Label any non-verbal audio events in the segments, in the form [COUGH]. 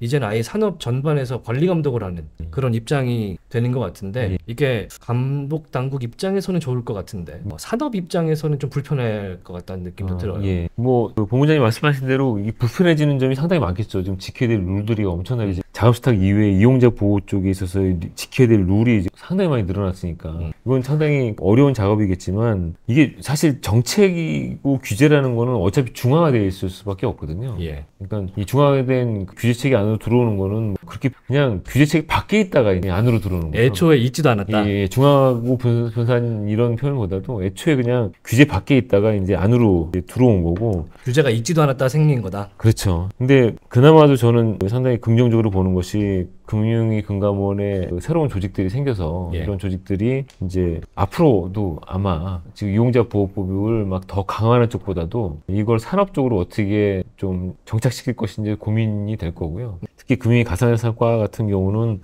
이제는 아예 산업 전반에서 관리 감독을 하는 음. 그런 입장이 되는 것 같은데 예. 이게 감독 당국 입장에서는 좋을 것 같은데 뭐 산업 입장에서는 좀 불편할 것 같다는 느낌도 아, 들어요. 예. 뭐 그 본부장님 말씀하신 대로 불편해지는 점이 상당히 많겠죠. 지금 지켜야 될 룰들이 엄청나게 자업수탁 이외에 이용자 보호 쪽에 있어서 지켜야 될 룰이 상당히 많이 늘어났으니까 음. 이건 상당히 어려운 작업이겠지만 이게 사실 정책이고 규제라는 거는 어차피 중앙화되어 있을 수밖에 없거든요. 예. 그러니까 이중화된 규제책이 안으로 안으로 들어오는 거는 그렇게 그냥 규제책이 밖에 있다가 안으로 들어오는 거예요. 애초에 있지도 않았다. 예, 예. 중앙고 변산 이런 표현보다도 애초에 그냥 규제 밖에 있다가 이제 안으로 이제 들어온 거고 규제가 있지도 않았다 생긴 거다. 그렇죠. 근데 그나마도 저는 상당히 긍정적으로 보는 것이 금융위 금감원에 그 새로운 조직들이 생겨서 예. 이런 조직들이 이제 앞으로도 아마 지금 이용자 보호법을 막 더 강화하는 쪽보다도 이걸 산업 적으로 어떻게 좀 정착시킬 것인지 고민이 될 거고요. 특히 금융위 가상자산과 같은 경우는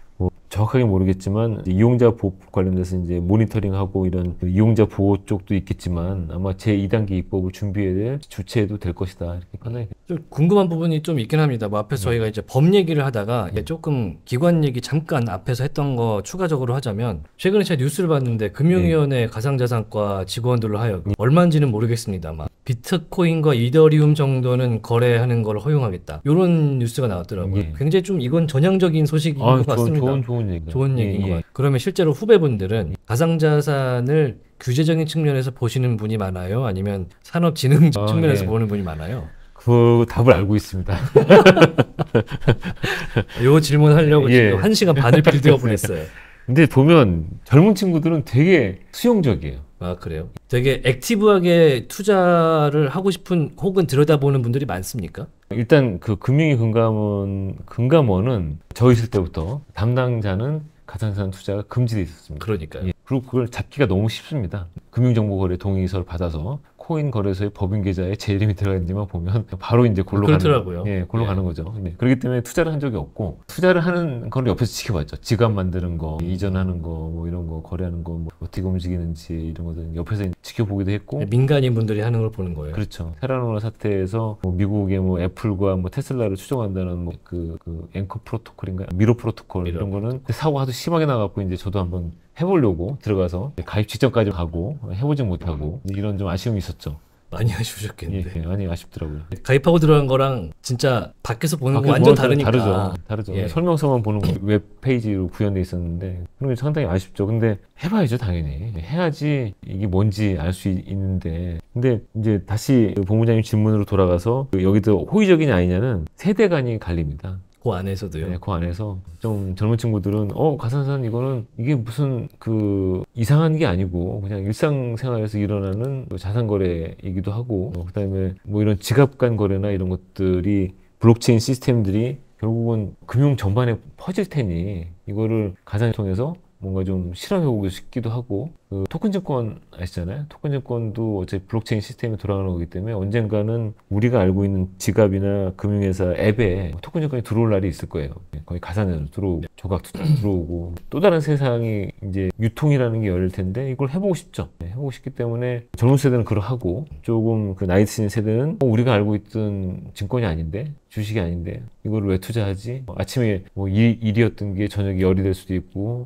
정확하게 모르겠지만 이용자 보호 관련돼서 이제 모니터링하고 이런 이용자 보호 쪽도 있겠지만 아마 제 2단계 입법을 준비해야 될 주체도 될 것이다 이렇게 판단이 좀 궁금한 부분이 좀 있긴 합니다. 뭐 앞에서 네. 저희가 이제 법 얘기를 하다가 음. 조금 기관 얘기 잠깐 앞에서 했던 거 추가적으로 하자면 최근에 제가 뉴스를 봤는데 금융위원회 네. 가상자산과 직원들로 하여 음. 얼마인지는 모르겠습니다만 비트코인과 이더리움 정도는 거래하는 걸 허용하겠다 이런 뉴스가 나왔더라고요. 네. 굉장히 좀 이건 전향적인 소식인 아, 것 같습니다. 좋은, 좋은. 좋은 얘기. 좋은 얘기인 예, 것 예. 같아요. 그러면 실제로 후배분들은 가상자산을 규제적인 측면에서 보시는 분이 많아요? 아니면 산업진흥 어, 아, 측면에서 예. 보는 분이 많아요? 그 답을 알고 있습니다. [LAUGHS] 요 질문 하려고 예. 지금 1시간 반을 빌드업을 했어요. [LAUGHS] 근데 보면 젊은 친구들은 되게 수용적이에요. 아 그래요? 되게 액티브하게 투자를 하고 싶은 혹은 들여다보는 분들이 많습니까? 일단 그 금융위 금감원 금감원은 저 있을 때부터 담당자는 가상자산 투자가 금지돼 있었습니다. 그러니까요. 예. 그리고 그걸 잡기가 너무 쉽습니다. 금융정보거래 동의서를 받아서 비코인 거래소의 법인 계좌에 제 이름이 들어가 있는지만 보면 바로 이제 골로 그렇더라고요. 가는 예, 골로 예. 가는 거죠. 네. 그렇기 때문에 투자를 한 적이 없고 투자를 하는 걸 옆에서 지켜봤죠. 지갑 만드는 거, 이전하는 거, 뭐 이런 거 거래하는 거, 뭐 어떻게 움직이는지 이런 것들 옆에서 지켜보기도 했고 네, 민간인 분들이 하는 걸 보는 거예요. 그렇죠. 테라노라 사태에서 뭐 미국의 뭐 애플과 뭐 테슬라를 추종한다는 뭐 그, 그 앵커 프로토콜인가 미로 프로토콜 미러. 이런 거는 사고가 아 심하게 나갖고 이제 저도 한번 해보려고 들어가서 가입 직전까지 가고 해보지 못하고 이런 좀 아쉬움이 있었죠. 많이 아쉬우셨겠는데. 예, 예 많이 아쉽더라고요. 가입하고 들어간 거랑 진짜 밖에서 보는 거 완전 다르니까. 다르죠. 다르죠. 예. 설명서만 보는 웹페이지로 구현돼 있었는데 그런 게 상당히 아쉽죠. 근데 해봐야죠, 당연히. 해야지 이게 뭔지 알 수 있는데. 근데 이제 다시 그 본부장님 질문으로 돌아가서 여기도 호의적인 아니냐는 세대 간이 갈립니다. 그 안에서도요. 네, 그 안에서 좀 젊은 친구들은 어 가산산 이거는 이게 무슨 그 이상한 게 아니고 그냥 일상생활에서 일어나는 그 자산 거래이기도 하고 어, 그다음에 뭐 이런 지갑 간 거래나 이런 것들이 블록체인 시스템들이 결국은 금융 전반에 퍼질 테니 이거를 가산을 통해서 뭔가 좀 실험해보고 싶기도 하고 그 토큰 증권 아시잖아요 토큰 증권도 어차피 블록체인 시스템이 돌아가는 거기 때문에 언젠가는 우리가 알고 있는 지갑이나 금융회사 앱에 토큰 증권이 들어올 날이 있을 거예요 거의 가상자도 들어오고 조각도 들어오고 또 다른 세상이 이제 유통이라는 게 열릴 텐데 이걸 해보고 싶죠 네, 해보고 싶기 때문에 젊은 세대는 그러하고 조금 그 나이 드신 세대는 어, 우리가 알고 있던 증권이 아닌데 주식이 아닌데 이걸 왜 투자하지 뭐 아침에 뭐 일, 일이었던 게 저녁에 열이 될 수도 있고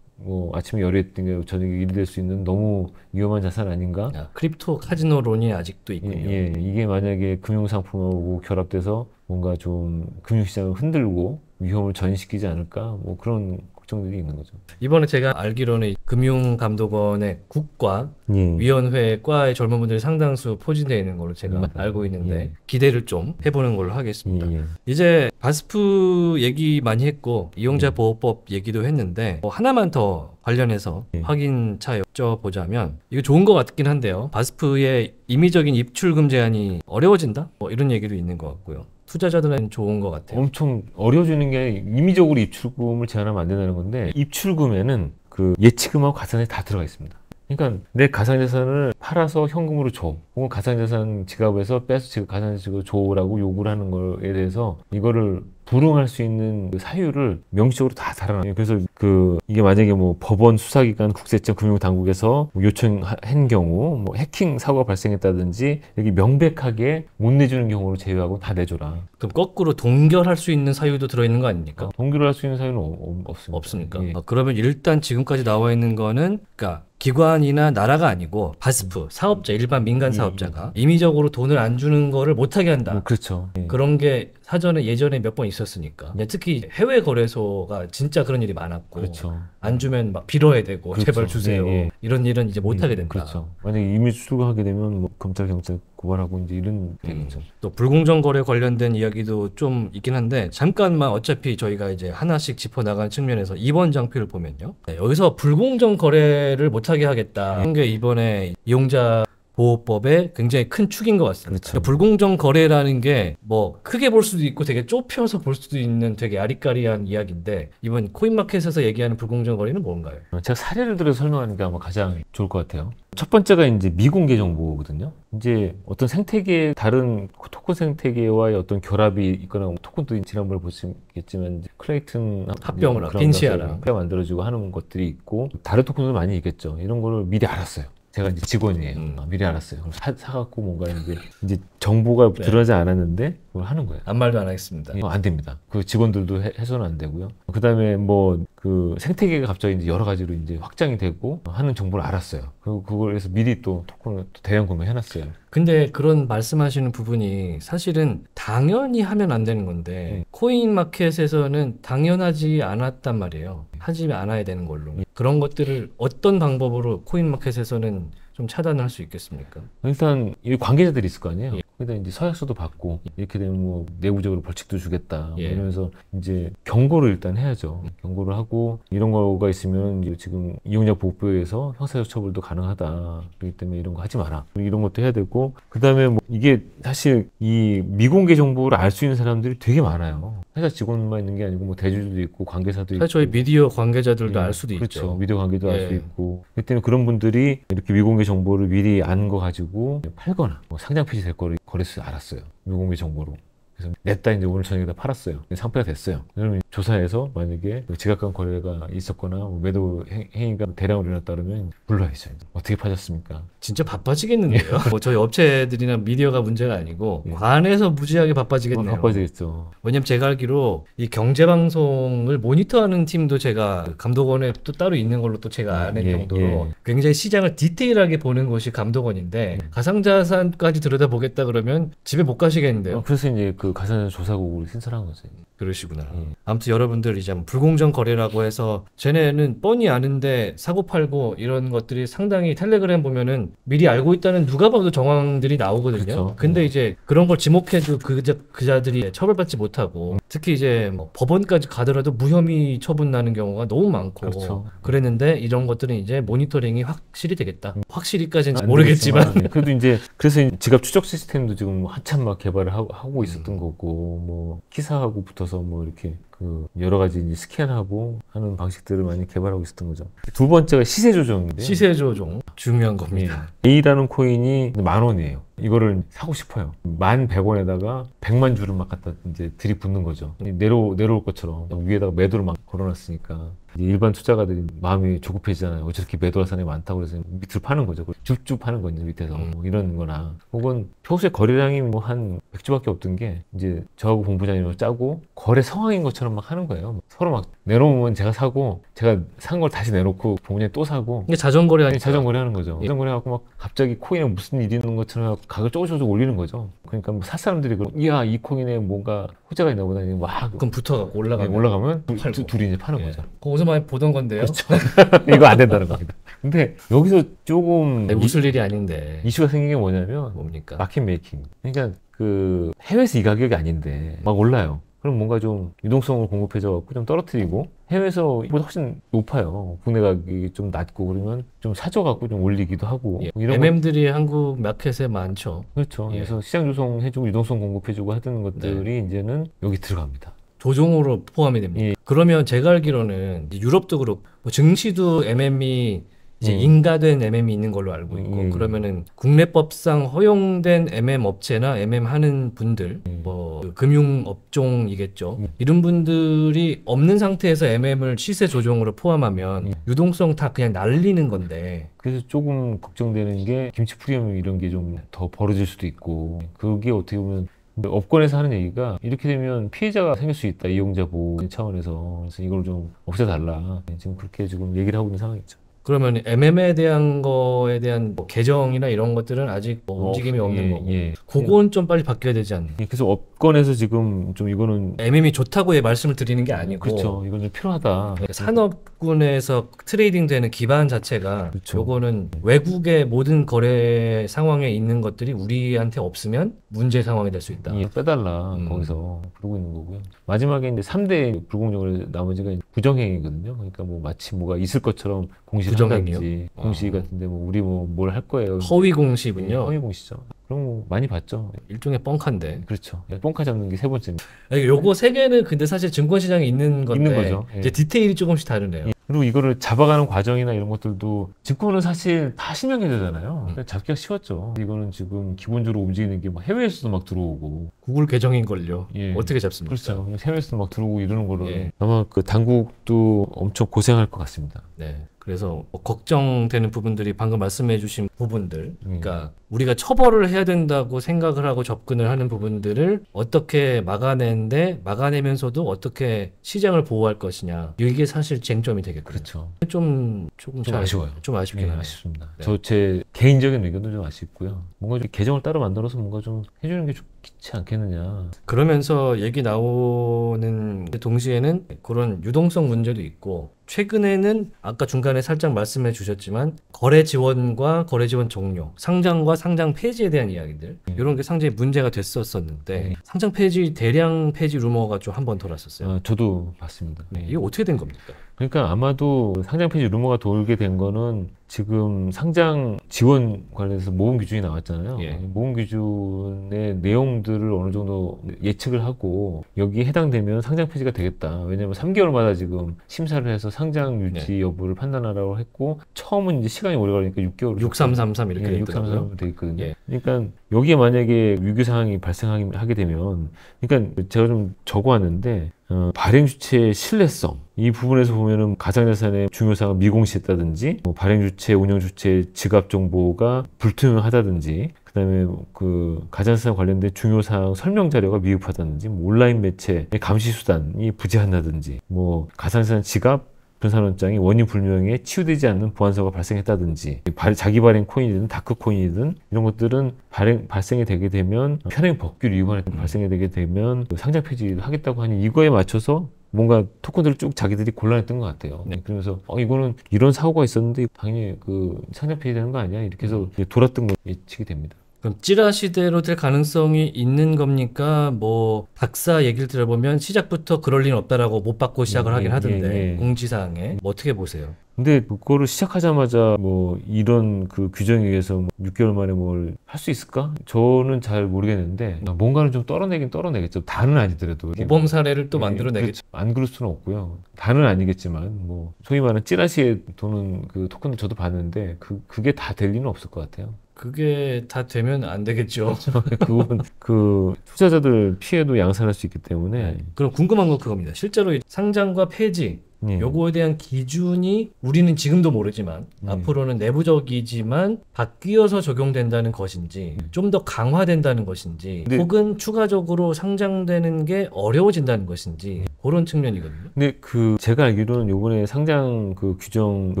뭐 아침에 열이했던 게 저녁에 일이 될수 있는 너무 위험한 자산 아닌가? 아, 크립토 카지노론이 아직도 예, 있군요. 예, 예, 이게 만약에 금융 상품하고 결합돼서 뭔가 좀 금융시장을 흔들고 위험을 전시키지 않을까? 뭐 그런 걱정들이 있는 거죠. 이번에 제가 알기로는 금융감독원의 국과 예. 위원회과의 젊은 분들이 상당수 포진되어 있는 걸로 제가 음. 알고 있는데 예. 기대를 좀 해보는 걸로 하겠습니다. 예. 예. 이제 바스프 얘기 많이 했고 이용자 음. 보호법 얘기도 했는데 뭐 하나만 더 관련해서 예. 확인차 여쭤보자면 이거 좋은 것 같긴 한데요. 바스프의 임의적인 입출금 제한이 어려워진다? 뭐 이런 얘기도 있는 것 같고요. 투자자들은 좋은 것 같아요. 엄청 어려워지는 게 임의적으로 입출금을 제한하면 안 된다는 건데 입출금에는 그 예치금하고 가산이 다 들어가 있습니다. 그러니까 내 가상자산을 팔아서 현금으로 줘 혹은 가상자산 지갑에서 빼서 가상자산 지갑 줘라고 요구를 하는 거에 대해서 이거를 불응할 수 있는 그 사유를 명시적으로 다 달아놔요. 그래서 그 이게 만약에 뭐 법원 수사기관 국세청 금융당국에서 뭐 요청한 경우 뭐 해킹 사고가 발생했다든지 여기 명백하게 못 내주는 경우를 제외하고 다 내줘라. 그럼 거꾸로 동결할 수 있는 사유도 들어있는 거 아닙니까? 어, 동결할 수 있는 사유는 없, 없습니다. 없습니까? 예. 아, 그러면 일단 지금까지 나와 있는 거는 그러니까 기관이나 나라가 아니고 바스프 음. 사업자 일반 민간 음. 사업자가 임의적으로 돈을 안 주는 거를 못하게 한다. 뭐 그렇죠. 예. 그런 게 사전에 예전에 몇 번 있었으니까 특히 해외 거래소가 진짜 그런 일이 많았고 그렇죠. 안 주면 막 빌어야 되고 그렇죠. 제발 주세요 예, 예. 이런 일은 이제 못하게 음, 된다. 그렇죠. 만약에 임의 출고하게 되면 뭐 검찰 경찰 고발하고 이제 이런 음. 또 불공정 거래 관련된 이야기도 좀 있긴 한데 잠깐만 어차피 저희가 이제 하나씩 짚어 나간 측면에서 이번 장표를 보면요. 네, 여기서 불공정 거래를 못하게 하겠다. 이게 이번에 이용자 보호법의 굉장히 큰 축인 것 같습니다. 그렇죠. 그러니까 불공정 거래라는 게 뭐 크게 볼 수도 있고 되게 좁혀서 볼 수도 있는 되게 아리까리한 이야기인데 이번 코인마켓에서 얘기하는 불공정 거래는 뭔가요? 제가 사례를 들어 설명하는 게 아마 가장 좋을 것 같아요. 첫 번째가 이제 미공개 정보거든요. 이제 어떤 생태계 다른 토큰 생태계와의 어떤 결합이 있거나 토큰도 지난번에 보시겠지만 클레이튼 합병을 빈치아랑 합병 만들어지고 하는 것들이 있고 다른 토큰도 많이 있겠죠. 이런 거를 미리 알았어요. 제가 이제 직원이에요. 음. 아, 미리 알았어요. 사, 사갖고 뭔가 했는데 이제 정보가 네. 들어가지 않았는데 그걸 하는 거예요. 아무 말도 안 하겠습니다. 어, 안 됩니다. 그 직원들도 해, 해서는 안 되고요. 그다음에 뭐 그 생태계가 갑자기 이제 여러 가지로 이제 확장이 되고 하는 정보를 알았어요. 그리고 그걸 해서 미리 또 토큰을 또 대형 구매해 놨어요. 근데 그런 말씀하시는 부분이 사실은 당연히 하면 안 되는 건데 음. 네. 코인 마켓에서는 당연하지 않았단 말이에요. 하지 않아야 되는 걸로. 음. 그런 것들을 어떤 방법으로 코인 마켓에서는 좀 차단할 수 있겠습니까? 일단 이 관계자들이 있을 거 아니에요. 예. 거기다 이제 서약서도 받고 이렇게 되면 뭐 내부적으로 벌칙도 주겠다 예. 이러면서 이제 경고를 일단 해야죠. 음. 경고를 하고 이런 거가 있으면 지금 이용자 보호부에서 형사적 처벌도 가능하다. 그렇기 때문에 이런 거 하지 마라. 이런 것도 해야 되고 그다음에 뭐 이게 사실 이 미공개 정보를 알 수 있는 사람들이 되게 많아요. 회사 직원만 있는 게 아니고 뭐 대주주도 있고 관계사도 있고 사실 저희 미디어 관계자들도 예. 알 수도 그렇죠. 있죠. 미디어 관계도 알수 예. 있고 그렇기 때문에 그런 분들이 이렇게 미공개 정보 를 정보를 미리 안 거 가지고 팔거나 뭐 상장 폐지될 거를 거래소에서 알았어요. 요공개 정보로. 그래서 냈다 이제 오늘 저녁에다 팔았어요. 상표가 됐어요. 그러면 조사해서 만약에 뭐 지각한 거래가 있었거나 뭐 매도 행위가 대량으로 일어났다 그러면 불러야죠. 어떻게 파셨습니까? 진짜 바빠지겠는데요. 예. 뭐 저희 업체들이나 미디어가 문제가 아니고 예. 관에서 무지하게 바빠지겠네요. 어, 바빠지겠죠. 왜냐면 제가 알기로 이 경제 방송을 모니터하는 팀도 제가 감독원에 또 따로 있는 걸로 또 제가 아, 아는 예, 정도로 예. 굉장히 시장을 디테일하게 보는 곳이 감독원인데 예. 가상자산까지 들여다보겠다 그러면 집에 못 가시겠는데요. 어, 그래서 이제 그 가산조사국으로 신설한 거지. 그러시구나. 음. 아무튼 여러분들 이제 불공정 거래라고 해서 쟤네는 뻔히 아는데 사고팔고 이런 것들이 상당히 텔레그램 보면은 미리 알고 있다는 누가 봐도 정황들이 나오거든요. 그쵸. 근데 음. 이제 그런 걸 지목해도 그자, 그자들이 처벌받지 못하고 음. 특히 이제 뭐 법원까지 가더라도 무혐의 처분 나는 경우가 너무 많고 그쵸. 그렇죠. 그랬는데 이런 것들은 이제 모니터링이 확실히 되겠다. 음. 확실히까지는 모르겠지만. 되겠지만, 네. 그래도 이제 그래서 지갑 추적 시스템도 지금 한참 막 개발을 하고, 하고 있었던 거. 음. 거고 뭐 기사하고 붙어서 뭐 이렇게 그 여러 가지 스캔하고 하는 방식들을 많이 개발하고 있었던 거죠. 두 번째가 시세 조정인데 시세 조정 중요한 겁니다. 예. A라는 코인이 만 원이에요. 이거를 사고 싶어요. 만 100원에다가 100만 주를 막 갖다 이제 들이붙는 거죠. 내려, 내려올 것처럼 위에다가 매도를 막 걸어놨으니까 일반 투자가들이 마음이 조급해지잖아요. 어저께 매도할 사람이 많다고 그래서 밑으로 파는 거죠. 줍줍 파는 거죠, 밑에서. 음. 뭐 이런 거나. 혹은 평소에 거래량이 뭐 한 100주밖에 없던 게 이제 저하고 본부장님을 짜고 거래 상황인 것처럼 막 하는 거예요. 서로 막 내놓으면 제가 사고 제가 산 걸 다시 내놓고 본부장님 또 사고. 이게 자전거래 아니 네, 자전거래 하는 거죠. 자전거래 하고 막 갑자기 코인에 무슨 일이 있는 것처럼 가격 조금씩 조금 올리는 거죠. 그러니까 뭐 사람들이 그 이야 이 코인에 뭔가 호재가 있나 보다 막 그럼 붙어갖고 올라가면 네, 올라가면 두, 둘이 이제 파는 예. 거죠. 그거 어제 많이 보던 건데요. 그렇죠. [LAUGHS] 이거 안 된다는 겁니다. 근데 여기서 조금 아니, 네, 웃을 이, 일이 아닌데 이슈가 생긴 게 뭐냐면 뭡니까 마켓 메이킹. 그러니까 그 해외에서 이 가격이 아닌데 막 올라요. 그럼 뭔가 좀 유동성을 공급해줘갖고 좀 떨어뜨리고 해외에서 보다 훨씬 높아요. 국내 가격이 좀 낮고 그러면 좀 사줘갖고 좀 올리기도 하고 예. 뭐 이런 MM들이 거... 한국 마켓에 많죠. 그렇죠. 예. 그래서 시장 조성해주고 유동성 공급해주고 하던 것들이 네. 이제는 여기 들어갑니다. 조정으로 포함이 됩니다. 예. 그러면 제가 알기로는 유럽도 그렇고 뭐 증시도 MM이 이제 음. 인가된 MM이 있는 걸로 알고 있고 음. 그러면은 국내법상 허용된 MM 업체나 MM 하는 분들 음. 뭐 그 금융 업종이겠죠 음. 이런 분들이 없는 상태에서 MM을 시세 조정으로 포함하면 음. 유동성 다 그냥 날리는 건데 그래서 조금 걱정되는 게 김치 프리미엄 이런 게 좀 더 벌어질 수도 있고 그게 어떻게 보면 업권에서 하는 얘기가 이렇게 되면 피해자가 생길 수 있다 이용자 보호 차원에서 그래서 이걸 좀 없애달라 지금 그렇게 지금 얘기를 하고 있는 상황이죠. 그러면 MM에 대한 거에 대한 뭐 개정이나 이런 것들은 아직 뭐 움직임이 없, 없는 예, 거고 예. 그건 좀 빨리 바뀌어야 되지 않나 예, 그래서 업권에서 지금 좀 이거는 MM이 좋다고 예 말씀을 드리는 게 아니고 그렇죠 이건 좀 필요하다 그러니까 산업군에서 트레이딩 되는 기반 자체가 그렇죠. 요거는 외국의 모든 거래 상황에 있는 것들이 우리한테 없으면 문제 상황이 될 수 있다 예, 빼달라 음. 거기서 그러고 있는 거고요 마지막에 이제 삼대 불공정을 나머지가 부정행위거든요 그러니까 뭐 마치 뭐가 있을 것처럼 공시 부정행위요. 아. 공시 같은데 뭐 우리 뭐 뭘 할 거예요. 허위 공시군요. 네, 허위 공시죠. 그런 거 많이 봤죠. 일종의 뻥칸데. 그렇죠. 예, 뻥카 잡는 게 세 번째. 아, 요거 세 개는 근데 사실 증권 시장에 있는 건데 있는 거죠. 예. 이제 디테일이 조금씩 다르네요. 예. 그리고 이거를 잡아가는 과정이나 이런 것들도 증권은 사실 다실명이되잖아요 음. 그러니까 잡기가 쉬웠죠. 이거는 지금 기본적으로 움직이는 게막 뭐 해외에서도 막 들어오고 구글 계정인 걸요. 예. 어떻게 잡습니까? 그렇죠. 해외에서도 막 들어오고 이러는 거를 예. 아마 그 당국도 엄청 고생할 것 같습니다. 네. 그래서 뭐 걱정되는 부분들이 방금 말씀해 주신 부분들 음. 그러니까 우리가 처벌을 해야 된다고 생각을 하고 접근을 하는 부분들을 어떻게 막아내는데 막아내면서도 어떻게 시장을 보호할 것이냐 이게 사실 쟁점이 되겠군요. 그렇죠. 좀 조금 좀 아쉬워요. 좀 아쉽긴 네, 아쉽습니다. 네. 저제 개인적인 의견도 좀 아쉽고요. 뭔가 좀 개정을 따로 만들어서 뭔가 좀 해주는 게 좋. 좋지 않겠느냐. 그러면서 얘기 나오는 그 동시에는 그런 유동성 문제도 있고 최근에는 아까 중간에 살짝 말씀해 주셨지만 거래 지원과 거래 지원 종료, 상장과 상장 폐지에 대한 이야기들 음. 이런 게 상당히 문제가 됐었었는데 음. 상장 폐지 대량 폐지 루머가 좀한번 돌았었어요. 아, 저도 봤습니다. 네. 이게 어떻게 된 겁니까? 그러니까 아마도 상장 폐지 루머가 돌게 된 거는 지금 상장 지원 관련해서 모음 기준이 나왔잖아요. 예. 모음 기준의 내용들을 어느 정도 예측을 하고 여기에 해당되면 상장 폐지가 되겠다. 왜냐하면 3개월마다 지금 심사를 해서 상장 유지 예. 여부를 판단하라고 했고 처음은 이제 시간이 오래 걸리니까 6개월 6333 이렇게 예, 6333 되어 있거든요. 예. 그러니까 여기에 만약에 위기 상황이 발생하게 되면 그러니까 제가 좀 적어왔는데 어, 발행 주체의 신뢰성 이 부분에서 보면은 가상자산의 중요사항을 미공시했다든지 뭐 발행 주체, 운영 주체의 지갑 정보가 불투명하다든지 그다음에 그 가산세상 관련된 중요 사항 설명 자료가 미흡하다든지 뭐 온라인 매체의 감시 수단이 부재한다든지 뭐 가산세상 지갑 변산원장이 그 원인 불명에 치유되지 않는 보안사고가 발생했다든지 자기 발행 코인이든 다크 코인이든 이런 것들은 발행, 발생이 되게 되면 현행 법규를 위반해서 음. 발생이 되게 되면 상장 폐지를 하겠다고 하니 이거에 맞춰서 뭔가 토큰들을 쭉 자기들이 곤란했던것 같아요. 네. 그러면서 어, 이거는 이런 사고가 있었는데 당연히 그 상장 폐지되는 거 아니야 이렇게 해서 음. 돌았던 걸 예측이 됩니다. 그럼 찌라시대로 될 가능성이 있는 겁니까? 뭐 박사 얘기를 들어보면 시작부터 그럴 리는 없다라고 못 받고 시작을 하긴 음, 예, 하던데 예, 예. 공지사항에 뭐 어떻게 보세요? 근데 그거를 시작하자마자 뭐 이런 그 규정에 의해서 뭐 6개월 만에 뭘 할 수 있을까? 저는 잘 모르겠는데 아, 뭔가는 좀 떨어내긴 떨어내겠죠. 다는 아니더라도 모범 뭐 사례를 또 예, 만들어내겠죠. 그렇죠. 안 그럴 수는 없고요. 다는 아니겠지만 뭐 소위 말하는 찌라시에 도는 그 토큰도 저도 봤는데 그 그게 다 될 리는 없을 것 같아요. 그게 다 되면 안 되겠죠. 그렇죠. 그건 그 투자자들 피해도 양산할 수 있기 때문에. 네. 그럼 궁금한 건 그겁니다. 실제로 상장과 폐지 예. 요거에 대한 기준이 우리는 지금도 모르지만 예. 앞으로는 내부적이지만 바뀌어서 적용된다는 것인지 예. 좀더 강화된다는 것인지 네. 혹은 추가적으로 상장되는 게 어려워진다는 것인지 그런 측면이거든요. 근데 그 제가 알기로는 요번에 상장 그 규정 그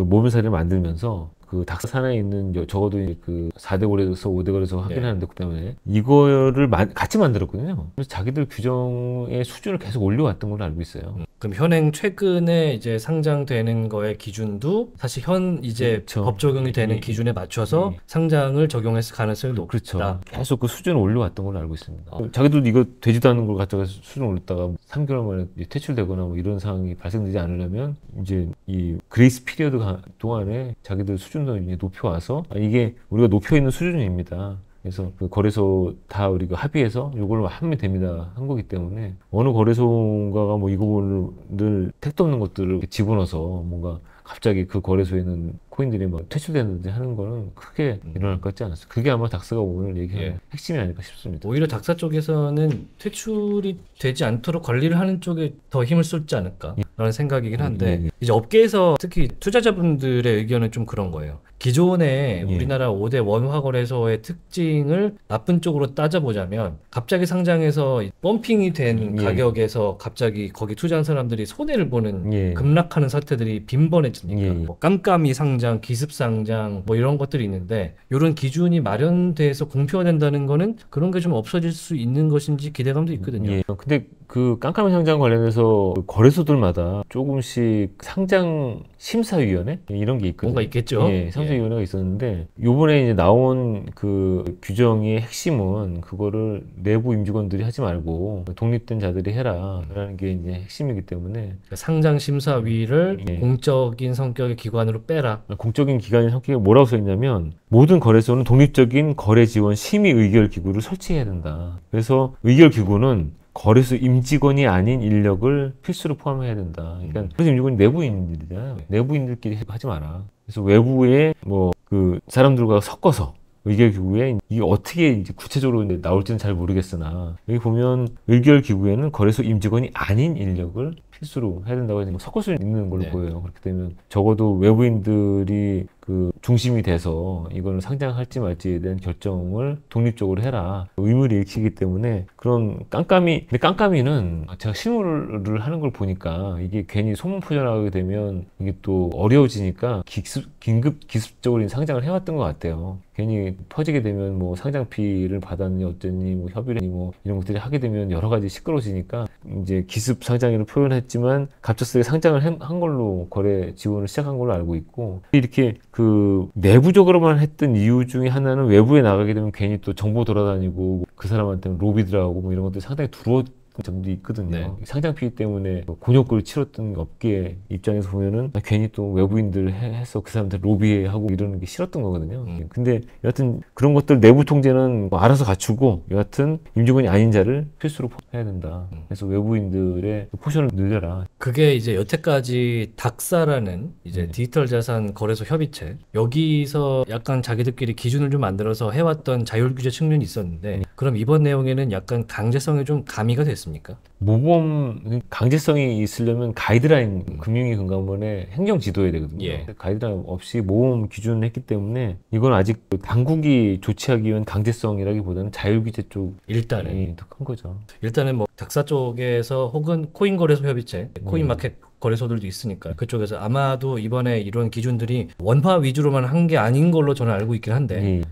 모묘사를 만들면서 그닥 닭산에 있는 적어도 그 4대 거리에서 5대 거래소서 확인하는데 그 때문에 이거를 마, 같이 만들었거든요. 그래서 자기들 규정의 수준을 계속 올려왔던 걸로 알고 있어요. 음. 그럼 현행 최근에 이제 상장되는 거의 기준도 사실 현 이제 그렇죠. 법 적용이 음. 되는 이, 기준에 맞춰서 이. 음. 상장을 적용했을 가능성이 높다. 그렇죠. 계속 그 수준을 올려왔던 걸로 알고 있습니다. 어, 자기들도 이거 되지도 않는걸 갖다가 수준 올렸다가 3개월 만에 퇴출되거나 뭐 이런 상황이 발생되지 않으려면 이제 이 그레이스 피리어드 동안에 자기들 수준 수준도 이제 높여와서 아, 이게 우리가 높여 있는 수준입니다. 그래서 그 거래소 다 우리가 합의해서 이걸로 하면 됩니다 한 거기 때문에 어느 거래소가뭐 이거를 택도 없는 것들을 집어넣어서 뭔가 갑자기 그 거래소에 있는 코인들이 막 뭐 퇴출되는지 하는 거는 크게 음. 일어날 것 같지 않았어요. 그게 아마 닥스가 오늘 얘기하는 예. 핵심이 아닐까 싶습니다. 오히려 닥사 쪽에서는 퇴출이 되지 않도록 관리를 하는 쪽에 더 힘을 쏠지 않을까라는 음, 예. 생각이긴 한데 예. 이제 업계에서 특히 투자자분들의 의견은 좀 그런 거예요. 기존에 예. 우리나라 5대 원화 거래소의 특징을 나쁜 쪽으로 따져보자면 갑자기 상장해서 펌핑이 된 음, 예. 가격에서 갑자기 거기 투자한 사람들이 손해를 보는 예. 급락하는 사태들이 빈번해 않습니까? 예, 예. 뭐 깜깜이 상장, 기습 상장 뭐 이런 것들이 있는데 이런 기준이 마련돼서 공표된다는 거는 그런 게 좀 없어질 수 있는 것인지 기대감도 있거든요. 예. 근데 그 깜깜이 상장 관련해서 그 거래소들마다 조금씩 상장 심사위원회 이런 게 있거든요. 뭔가 있겠죠. 예, 상세위원회가 예. 있었는데 요번에 이제 나온 그 규정의 핵심은 그거를 내부 임직원들이 하지 말고 독립된 자들이 해라라는 게 이제 핵심이기 때문에 그러니까 상장 심사위를 예. 공적인 성격의 기관으로 빼라. 공적인 기관의 성격이 뭐라고 써 있냐면 모든 거래소는 독립적인 거래 지원 심의 의결 기구를 설치해야 된다. 그래서 의결 기구는 거래소 임직원이 아닌 인력을 필수로 포함해야 된다. 그러니까 음. 그래서 이 내부인들이잖아요. 내부인들끼리 하지 마라. 그래서 외부의 뭐 그 사람들과 섞어서 의결 기구에 이 어떻게 이제 구체적으로 이제 나올지는 잘 모르겠으나 여기 보면 의결 기구에는 거래소 임직원이 아닌 인력을 필수로 해야 된다고 해서 뭐 섞을 수 있는 걸로 네. 보여요. 그렇게 되면 적어도 외부인들이 그 중심이 돼서 이거는 상장할지 말지에 대한 결정을 독립적으로 해라 의무를 일치기 때문에 그런 깜깜이 근데 깜깜이는 제가 실무를 하는 걸 보니까 이게 괜히 소문포장하게 되면 이게 또 어려워지니까 기습, 긴급 기습적으로 상장을 해왔던 것 같아요 괜히 퍼지게 되면 뭐 상장피를 받았니 어쨌니 뭐 협의를 뭐 이런 것들이 하게 되면 여러 가지 시끄러워지니까 이제 기습 상장으로 표현했지만 갑작스레 상장을 한 걸로 거래 지원을 시작한 걸로 알고 있고 이렇게 그 내부적으로만 했던 이유 중에 하나는 외부에 나가게 되면 괜히 또 정보 돌아다니고 그 사람한테는 로비 들어가고 뭐 이런 것들이 상당히 두려웠 점도 있거든요. 네. 상장 피해 때문에 뭐 곤욕을 치렀던 업계 입장에서 보면은 괜히 또 외부인들 해서 그 사람들 로비하고 이러는 게 싫었던 거거든요. 음. 예. 근데 여하튼 그런 것들 내부 통제는 뭐 알아서 갖추고 여하튼 임직원이 아닌 자를 필수로 해야 된다. 음. 그래서 외부인들의 그 포션을 늘려라. 그게 이제 여태까지 닥사라는 이제 네. 디지털 자산 거래소 협의체 여기서 약간 자기들끼리 기준을 좀 만들어서 해왔던 자율 규제 측면이 있었는데 네. 그럼 이번 내용에는 약간 강제성이 좀 가미가 됐습니까? 모범 강제성이 있으려면 가이드라인 음. 금융위금감원의 행정 지도에 되거든요. 예. 가이드라인 없이 모범 기준을 했기 때문에 이건 아직 당국이 조치하기 위한 강제성이라기보다는 자율규제 쪽 일단은 예, 더큰 거죠. 일단은 뭐 작사 쪽에서 혹은 코인 거래소 협의체, 코인 마켓 음. 거래소들도 있으니까 그쪽에서 아마도 이번에 이런 기준들이 원파 위주로만 한 게 아닌 걸로 저는 알고 있긴 한데 음.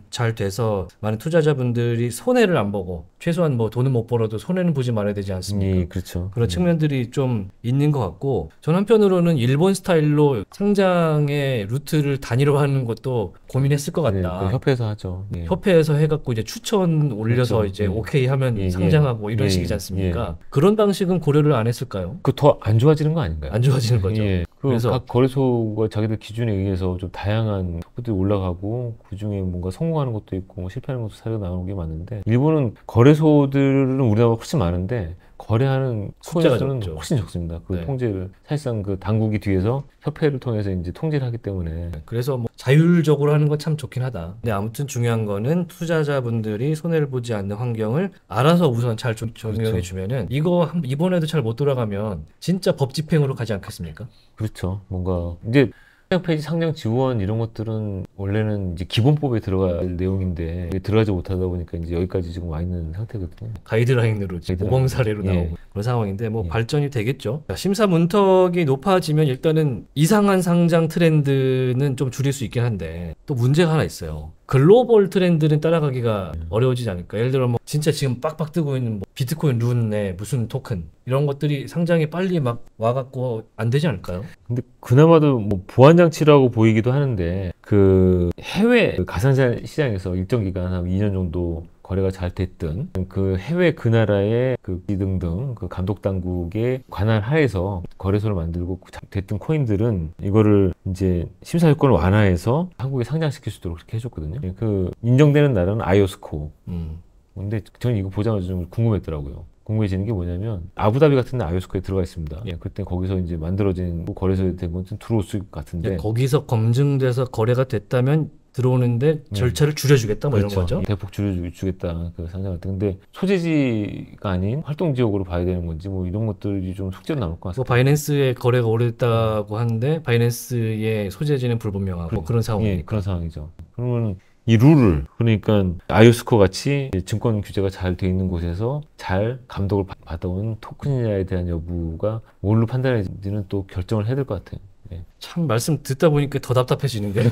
좀잘 돼서 많은 투자자분들이 손해를 안 보고 최소한 뭐 돈은 못 벌어도 손해는 보지 말아야 되지 않습니까? 예, 그렇죠. 그런 예. 측면들이 좀 있는 것 같고 전 한편으로는 일본 스타일로 상장의 루트를 단일화하는 것도 고민했을 것 예, 같다. 예, 협회에서 하죠. 예. 협회에서 해갖고 이제 추천 올려서 그렇죠. 이제 오케이 하면 상장하고 이런 식이지 않습니까? 그런 방식은 고려를 안 했을까요? 그 더 안 좋아지는 거 아닌가요? 안 좋아지는 거죠. 그 그래서 각 거래소가 자기들 기준에 의해서 좀 다양한 속도들이 올라가고 그 중에 뭔가 성공하는 것도 있고 뭐 실패하는 것도 사례가 나오는 게 많은데 일본은 거래소들은 우리나라가 훨씬 많은데 거래하는 숫자가 수는 훨씬 적습니다. 그 네. 통제를 사실상 그 당국이 뒤에서 협회를 통해서 이제 통제를 하기 때문에 네, 그래서 뭐 자율적으로 하는 건 참 좋긴 하다. 근데 아무튼 중요한 거는 투자자분들이 손해를 보지 않는 환경을 알아서 우선 잘 적용해 그렇죠. 주면은 이거 한, 이번에도 잘 못 돌아가면 진짜 법 집행으로 가지 않겠습니까? 그렇죠. 뭔가 이제 상장 폐지, 상장 지원 이런 것들은 원래는 이제 기본법에 들어갈 내용인데 들어가지 못하다 보니까 이제 여기까지 지금 와 있는 상태거든요. 가이드라인으로 지금 모범 사례로 예. 나오고 그런 상황인데 뭐 예. 발전이 되겠죠. 심사 문턱이 높아지면 일단은 이상한 상장 트렌드는 좀 줄일 수 있긴 한데 또 문제가 하나 있어요. 글로벌 트렌드는 따라가기가 어려워지지 않을까. 예를 들어 뭐 진짜 지금 빡빡 뜨고 있는 뭐 비트코인 룬의 무슨 토큰 이런 것들이 상장이 빨리 막 와갖고 안 되지 않을까요? 근데 그나마도 뭐 보안 장치라고 보이기도 하는데 그 해외 그 가상자 시장에서 일정 기간 한 2년 정도 거래가 잘 됐든 그 해외 그 나라의 그 등등 그 감독 당국의 관할 하에서 거래소를 만들고 됐던 코인들은 이거를 이제 심사 요건을 완화해서 한국에 상장시킬 수 있도록 그렇게 해줬거든요. 예, 그 인정되는 나라는 아이오스코. 음. 근데 저는 이거 보자마자 좀 궁금했더라고요. 궁금해지는 게 뭐냐면 아부다비 같은 데 아이오스코에 들어가 있습니다. 예, 그때 거기서 이제 만들어진 뭐 거래소 에 된건 들어올 수 같은데 거기서 검증돼서 거래가 됐다면 들어오는데 네. 절차를 줄여주겠다 뭐 그렇죠. 이런 거죠. 대폭 줄여주겠다 그 상장 같은. 근데 소재지가 아닌 활동 지역으로 봐야 되는 건지 뭐 이런 것들이 좀 숙제로 남을 것 뭐 같습니다. 뭐 바이낸스의 거래가 오래됐다고 하는데 바이낸스의 소재지는 불분명하고 그 그런 상황이 예, 그런 상황이죠. 그러면 이 룰을 그러니까 아이오스코 같이 증권 규제가 잘 돼 있는 곳에서 잘 감독을 받아온 토큰이냐에 대한 여부가 뭘로 판단해지는 또 결정을 해야 될 것 같아요. 네. 참 말씀 듣다 보니까 더 답답해지는데요.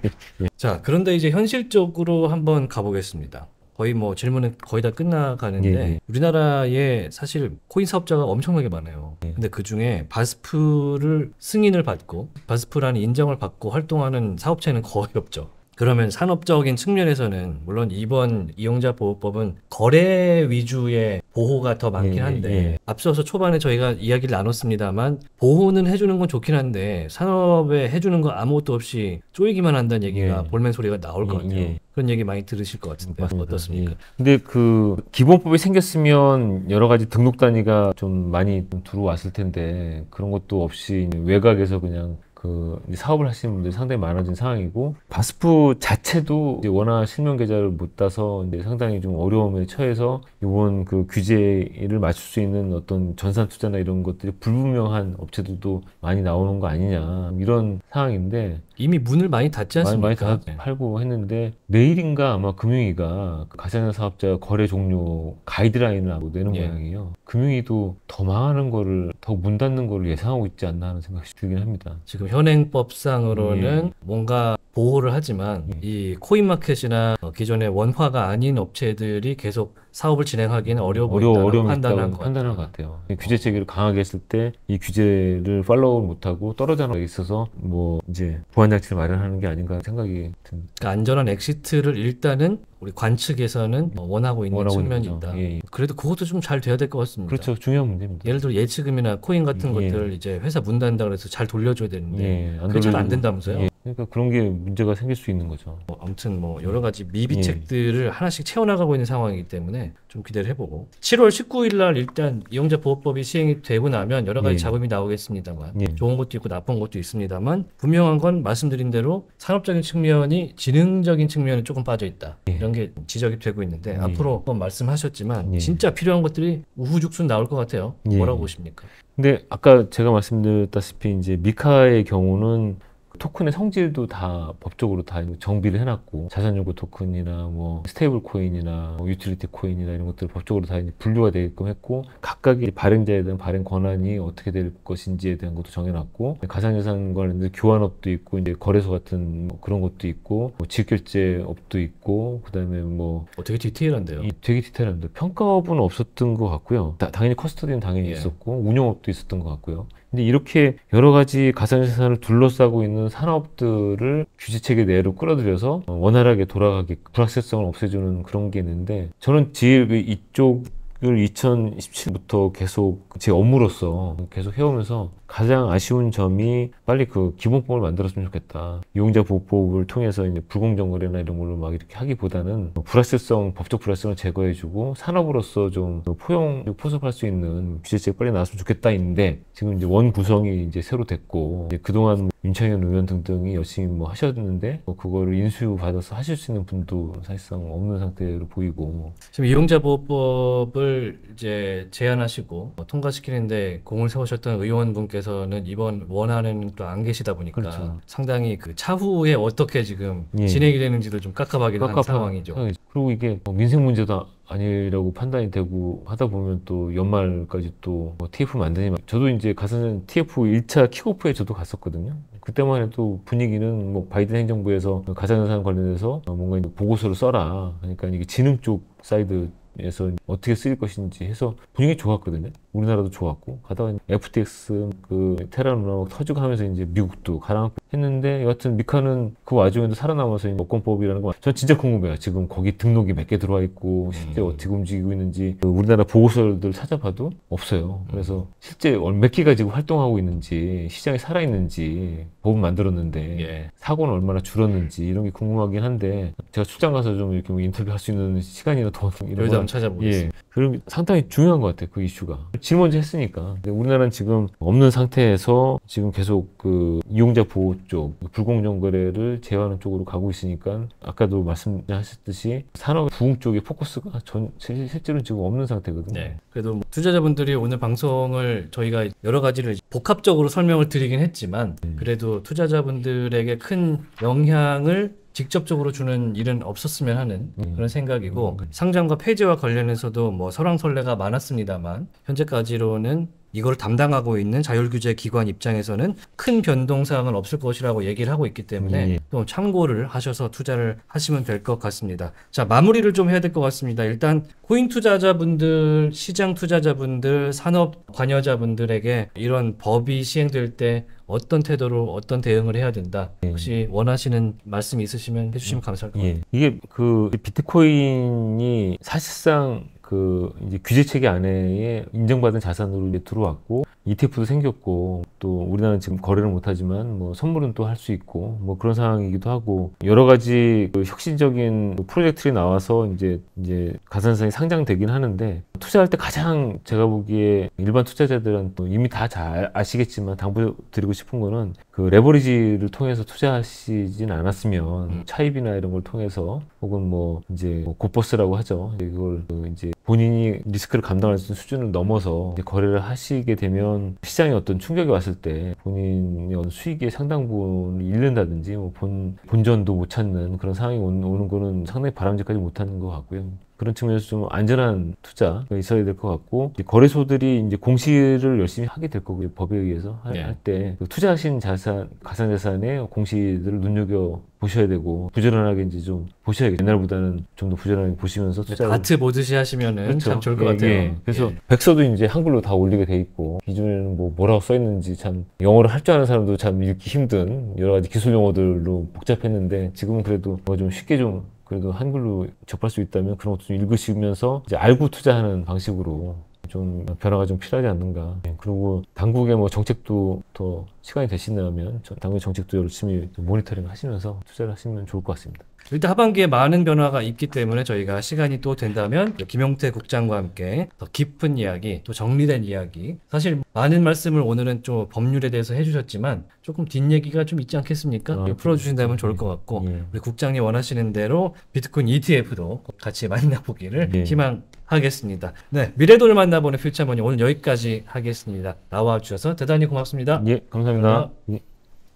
[LAUGHS] 자, 그런데 이제 현실적으로 한번 가보겠습니다. 거의 뭐 질문은 거의 다 끝나가는데 네. 우리나라에 사실 코인 사업자가 엄청나게 많아요. 예. 근데 그 중에 바스프를 승인을 받고 바스프라는 인정을 받고 활동하는 사업체는 거의 없죠. 그러면 산업적인 측면에서는 물론 이번 이용자 보호법은 거래 위주의 보호가 더 많긴 예, 예, 한데 예. 앞서서 초반에 저희가 이야기를 나눴습니다만 보호는 해주는 건 좋긴 한데 산업에 해주는 거 아무것도 없이 쪼이기만 한다는 얘기가 예. 볼멘 소리가 나올 것 예, 같아요. 그런 얘기 많이 들으실 것 같은데 맞습니다. 어떻습니까? 근데 그 기본법이 생겼으면 여러 가지 등록 단위가 좀 많이 들어왔을 텐데 그런 것도 없이 외곽에서 그냥 그 사업을 하시는 분들이 상당히 많아진 상황이고 바스프 자체도 워낙 실명 계좌를 못 따서 이제 상당히 좀 어려움에 처해서 이번 그 규제를 맞출 수 있는 어떤 전산 투자나 이런 것들이 불분명한 업체들도 많이 나오는 거 아니냐 이런 상황인데 이미 문을 많이 닫지 않습니까? 많이, 많이 다 네. 팔고 했는데 내일인가 아마 금융위가 가짜나 그 사업자 거래 종료 가이드라인을 내는 예. 모양이에요. 금융위도 더 망하는 거를 더 문 닫는 거를 예상하고 있지 않나 하는 생각이 들긴 합니다. 지금 현행법상으로는 예. 뭔가 보호를 하지만 예. 이 코인마켓이나 어, 기존의 원화가 아닌 업체들이 계속 사업을 진행하기는 어려워 보인다고 판단한, 판단한 것 같아요. 규제 체계를 강하게 했을 때 이 규제를 팔로우 를 못하고 떨어져 나 있어서 뭐 이제 보완 장치를 마련하는 게 아닌가 생각이 든. 그러니까 안전한 엑시트를 일단은 우리 관측에서는 어, 원하고 있는 원하고 측면이 있다 예, 예. 그래도 그것도 좀 잘 돼야 될 것 같습니다. 그렇죠, 중요한 문제입니다. 예를 들어 예치금이나 코인 같은 예. 것들을 이제 회사 문단다 고해서잘 돌려줘야 되는데 예, 그게 잘 안 된다면서요. 예. 그러니까 그런 게 문제가 생길 수 있는 거죠. 뭐 아무튼 뭐 여러 가지 미비책들을 예. 하나씩 채워나가고 있는 상황이기 때문에 좀 기대를 해보고 7월 19일 날 일단 이용자 보호법이 시행이 되고 나면 여러 가지 예. 잡음이 나오겠습니다만 예. 좋은 것도 있고 나쁜 것도 있습니다만 분명한 건 말씀드린 대로 산업적인 측면이 지능적인 측면에 조금 빠져 있다 예. 이런 게 지적이 되고 있는데 예. 앞으로 말씀하셨지만 예. 진짜 필요한 것들이 우후죽순 나올 것 같아요. 뭐라고 보십니까? 근데 아까 제가 말씀드렸다시피 이제 미카의 경우는 토큰의 성질도 다 법적으로 다 정비를 해놨고 자산요구 토큰이나 뭐 스테이블 코인이나 뭐 유틸리티 코인이나 이런 것들 법적으로 다 분류가 되게끔 했고 각각의 발행자에 대한 발행 권한이 어떻게 될 것인지에 대한 것도 정해놨고 가상자산 관련 교환업도 있고 이제 거래소 같은 뭐 그런 것도 있고 뭐 직결제업도 있고 그다음에 뭐 어, 떻게 디테일한데요. 되게 디테일한데 평가업은 없었던 것 같고요. 다, 당연히 커스터디는 당연히 예. 있었고 운영업도 있었던 것 같고요. 근데 이렇게 여러 가지 가상자산을 둘러싸고 있는 산업들을 규제체계 내로 끌어들여서 원활하게 돌아가게 불확실성을 없애주는 그런 게 있는데 저는 제일 그 이쪽 이 2017부터 계속 제 업무로서 계속 해오면서 가장 아쉬운 점이 빨리 그 기본법을 만들었으면 좋겠다. 이용자 보호법을 통해서 이제 불공정 거래나 이런 걸로 막 이렇게 하기보다는 불확실성, 법적 불확실성을 제거해주고 산업으로서 좀 그 포용, 포섭할 수 있는 규제책 빨리 나왔으면 좋겠다인데 지금 이제 원 구성이 이제 새로 됐고 이제 그동안 윤창현 의원 등등이 열심히 뭐 하셨는데 뭐 그거를 인수 받아서 하실 수 있는 분도 사실상 없는 상태로 보이고 지금 이용자 보호법을 이제 제안하시고 통과시키는데 공을 세우셨던 의원분께서 대표서는 이번 원하는 또 안 계시다 보니까 그렇죠. 상당히 그 차후에 어떻게 지금 예. 진행이 되는지도좀깝깝하기 깝깝한 상황이죠. 상 예. 그리고 이게 뭐 민생 문제다 아니라고 판단이 되고 하다 보면 또 연말까지 또뭐 TF 만드니 저도 이제 가서는 TF 1차 킥오프에 저도 갔었거든요. 그때만 해도 분위기는 뭐 바이든 행정부에서 가자연산 관련해서 뭔가 보고서를 써라. 그러니까 이게 지능 쪽 사이드 에서 어떻게 쓰일 것인지 해서 분위기 좋았거든요. 우리나라도 좋았고 가다가 FTX 그테라 문화막 터지고 하면서 이제 미국도 가랑 했는데 여하튼 미카는 그 와중에도 살아남아서 먹건법이라는 거전 진짜 궁금해요 지금 거기 등록이 몇 개 들어와 있고 실제 음. 어떻게 움직이고 있는지 그 우리나라 보고서들 찾아봐도 없어요 음. 그래서 음. 실제 몇 개가 지금 활동하고 있는지 시장이 살아있는지 법을 만들었는데 예. 사고는 얼마나 줄었는지 이런 게 궁금하긴 한데 제가 출장 가서 좀 이렇게 뭐 인터뷰할 수 있는 시간이나 돈 이런 거 찾아보겠습니다 예. 그럼 상당히 중요한 것 같아요. 그 이슈가. 질문지 했으니까. 우리나라는 지금 없는 상태에서 지금 계속 그 이용자 보호 쪽, 불공정 거래를 제어하는 쪽으로 가고 있으니까 아까도 말씀하셨듯이 산업 부흥 쪽에 포커스가 전, 실제로 지금 없는 상태거든요. 네. 그래도 뭐 투자자분들이 오늘 방송을 저희가 여러 가지를 복합적으로 설명을 드리긴 했지만 음. 그래도 투자자분들에게 큰 영향을 직접적으로 주는 일은 없었으면 하는 음. 그런 생각이고 음. 상장과 폐지와 관련해서도 뭐 설왕설래가 많았습니다만 현재까지로는 이걸 담당하고 있는 자율규제 기관 입장에서는 큰 변동사항은 없을 것이라고 얘기를 하고 있기 때문에 예. 좀 참고를 하셔서 투자를 하시면 될 것 같습니다. 자, 마무리를 좀 해야 될 것 같습니다. 일단 코인 투자자분들, 시장 투자자분들, 산업 관여자분들에게 이런 법이 시행될 때 어떤 태도로 어떤 대응을 해야 된다. 예. 혹시 원하시는 말씀 이 있으시면 해주시면 음. 감사할 것 같아요. 예. 이게 그 비트코인이 사실상 그 이제 규제 체계 안에 인정받은 자산으로 이제 들어왔고 ETF도 생겼고 또 우리나라는 지금 거래를 못하지만 뭐 선물은 또 할 수 있고 뭐 그런 상황이기도 하고 여러 가지 그 혁신적인 그 프로젝트들이 나와서 이제 이제 가산성이 상장되긴 하는데 투자할 때 가장 제가 보기에 일반 투자자들은 또 이미 다 잘 아시겠지만 당부드리고 싶은 거는 그 레버리지를 통해서 투자하시진 않았으면 음. 차입이나 이런 걸 통해서 혹은 뭐 이제 뭐 곱버스라고 하죠 이제 그걸 그 이제 본인이 리스크를 감당할 수 있는 수준을 넘어서 거래를 하시게 되면 그런 시장에 어떤 충격이 왔을 때 본인의 수익의 상당 부분을 잃는다든지 뭐 본, 본전도 못 찾는 그런 상황이 오는, 오는 거는 상당히 바람직하지 못하는 것 같고요. 그런 측면에서 좀 안전한 투자가 있어야 될 것 같고 이제 거래소들이 이제 공시를 열심히 하게 될 거고요 법에 의해서 네. 할때 그 투자하신 자산 가산 자산의 공시들을 눈여겨 보셔야 되고 부지런하게 이제 좀 보셔야겠죠 옛날보다는 좀 더 부지런하게 보시면서 네, 투자 다트 보듯이 하시면은 그렇죠. 참 좋을 것 예, 예. 같아요 예. 그래서 예. 백서도 이제 한글로 다 올리게 돼 있고 기존에는 뭐 뭐라고 써 있는지 참 영어를 할 줄 아는 사람도 참 읽기 힘든 여러 가지 기술 용어들로 복잡했는데 지금은 그래도 뭐좀 쉽게 좀 그래도 한글로 접할 수 있다면 그런 것도 좀 읽으시면서 이제 알고 투자하는 방식으로 좀 변화가 좀 필요하지 않는가. 예, 그리고 당국의 뭐 정책도 더 시간이 되신다면 당국의 정책도 열심히 모니터링 하시면서 투자를 하시면 좋을 것 같습니다. 일단 하반기에 많은 변화가 있기 때문에 저희가 시간이 또 된다면 그 김용태 국장과 함께 더 깊은 이야기, 또 정리된 이야기. 사실 많은 말씀을 오늘은 좀 법률에 대해서 해주셨지만 조금 뒷얘기가 좀 있지 않겠습니까? 아, 풀어주신다면 그렇죠. 좋을 것 같고 예. 우리 국장님 원하시는 대로 비트코인 ETF도 같이 [LAUGHS] 만나보기를 예. 희망하겠습니다. 네, 미래돈을 만나보는 퓨처머니 오늘 여기까지 하겠습니다. 나와주셔서 대단히 고맙습니다. 예, 감사합니다. 예.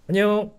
안녕.